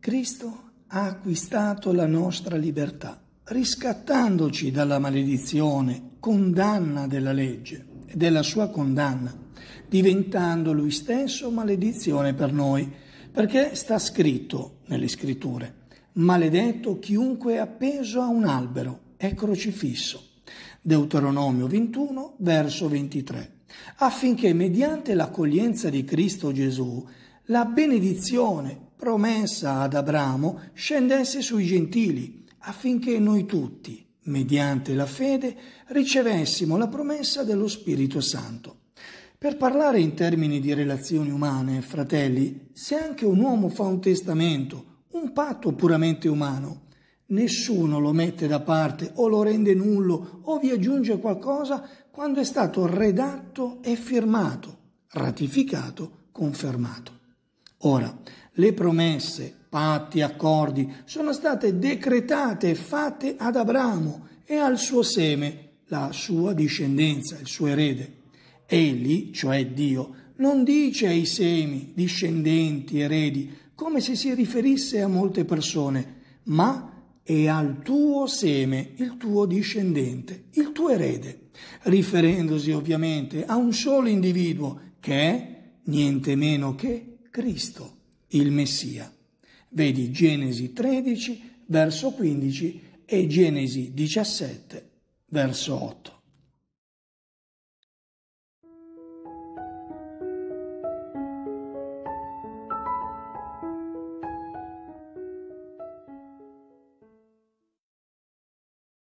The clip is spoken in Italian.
Cristo ha acquistato la nostra libertà, riscattandoci dalla maledizione, condanna della legge e della sua condanna, diventando lui stesso maledizione per noi, perché sta scritto nelle scritture, maledetto chiunque è appeso a un albero, è crocifisso. Deuteronomio 21, verso 23, affinché mediante l'accoglienza di Cristo Gesù la benedizione promessa ad Abramo scendesse sui gentili, affinché noi tutti, mediante la fede, ricevessimo la promessa dello Spirito Santo. Per parlare in termini di relazioni umane, fratelli, se anche un uomo fa un testamento, un patto puramente umano, nessuno lo mette da parte o lo rende nullo o vi aggiunge qualcosa quando è stato redatto e firmato, ratificato, confermato. Ora, le promesse, patti, accordi sono state decretate e fatte ad Abramo e al suo seme, la sua discendenza, il suo erede. Egli, cioè Dio, non dice ai semi, discendenti, eredi, come se si riferisse a molte persone, ma è al tuo seme, il tuo discendente, il tuo erede, riferendosi ovviamente a un solo individuo che è niente meno che Cristo, il Messia. Vedi Genesi 13, verso 15 e Genesi 17, verso 8.